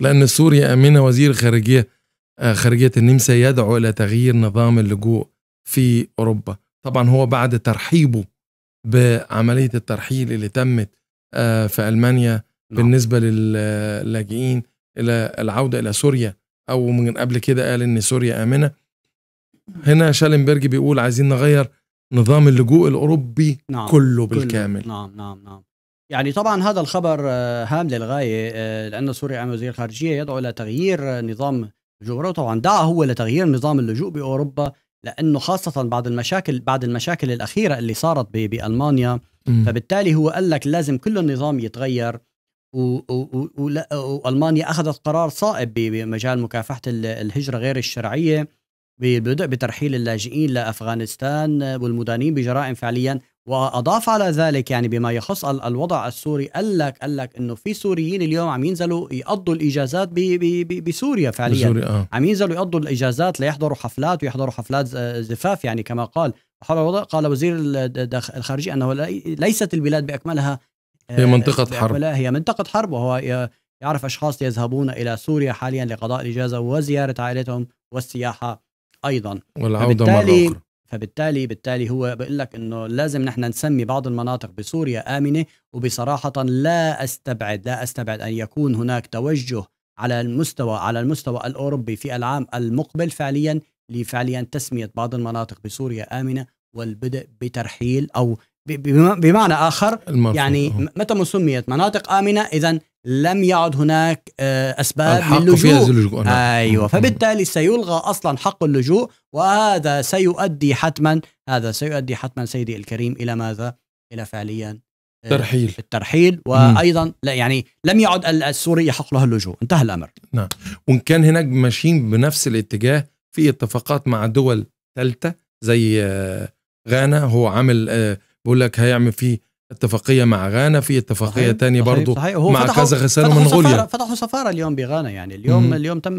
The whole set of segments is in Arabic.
لأن سوريا أمين وزير خارجية آه، خارجية النمسا يدعو إلى تغيير نظام اللجوء في أوروبا طبعا هو بعد ترحيبه بعملية الترحيل اللي تمت آه، في ألمانيا نعم. بالنسبة للاجئين إلى العودة إلى سوريا أو من قبل كده قال إن سوريا آمنة هنا شالنبرج بيقول عايزين نغير نظام اللجوء الأوروبي نعم. كله بالكامل كله. نعم نعم نعم يعني طبعا هذا الخبر آه، هام للغايه آه، لان سوريا امام وزير الخارجيه يدعو الى تغيير نظام اللجوء طبعا دعا هو لتغيير نظام اللجوء باوروبا لانه خاصه بعد المشاكل بعد المشاكل الاخيره اللي صارت بالمانيا فبالتالي هو قال لك لازم كل النظام يتغير والمانيا اخذت قرار صائب بمجال مكافحه الهجره غير الشرعيه بالبدء بترحيل اللاجئين لافغانستان والمدانين بجرائم فعليا واضاف على ذلك يعني بما يخص الوضع السوري قال لك قال لك انه في سوريين اليوم عم ينزلوا يقضوا الاجازات بي بي بي بسوريا فعليا بسوريا. آه. عم ينزلوا يقضوا الاجازات ليحضروا حفلات ويحضروا حفلات زفاف يعني كما قال حول الوضع قال وزير الخارجيه انه ليست البلاد باكملها هي آه، منطقه حرب هي منطقه حرب وهو يعرف اشخاص يذهبون الى سوريا حاليا لقضاء الاجازه وزياره عائلتهم والسياحه ايضا والعوده مره اخرى فبالتالي بالتالي هو بقول لك انه لازم نحن نسمي بعض المناطق بسوريا امنه وبصراحه لا استبعد لا استبعد ان يكون هناك توجه على المستوى على المستوى الاوروبي في العام المقبل فعليا لفعليا تسميه بعض المناطق بسوريا امنه والبدء بترحيل او بمعنى اخر يعني متى ما سميت مناطق امنه اذا لم يعد هناك آه، اسباب للجوء نعم. ايوه نعم. فبالتالي سيلغى اصلا حق اللجوء وهذا سيؤدي حتما هذا سيؤدي حتما سيدي الكريم الى ماذا؟ الى فعليا آه، الترحيل الترحيل وايضا لا يعني لم يعد السوري يحق له اللجوء انتهى الامر نعم وان كان هناك ماشيين بنفس الاتجاه في اتفاقات مع دول ثالثه زي آه، غانا هو عامل بيقول لك هيعمل فيه اتفاقيه مع غانا في اتفاقيه ثانيه برضه مع كازاخستان ومنغوليا فتحوا سفاره اليوم بغانا يعني اليوم مم. اليوم تم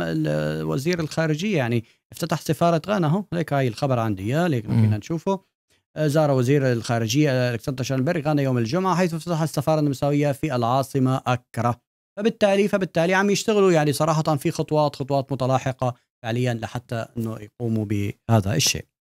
وزير الخارجيه يعني افتتح سفاره غانا اهو ليك هاي الخبر عندي اياه ليك فينا نشوفه آه، زار وزير الخارجيه الكسندر شانبرغ غانا يوم الجمعه حيث افتتح السفاره النمساويه في العاصمه اكرا فبالتالي فبالتالي عم يشتغلوا يعني صراحه في خطوات خطوات متلاحقه فعليا لحتى انه يقوموا بهذا الشيء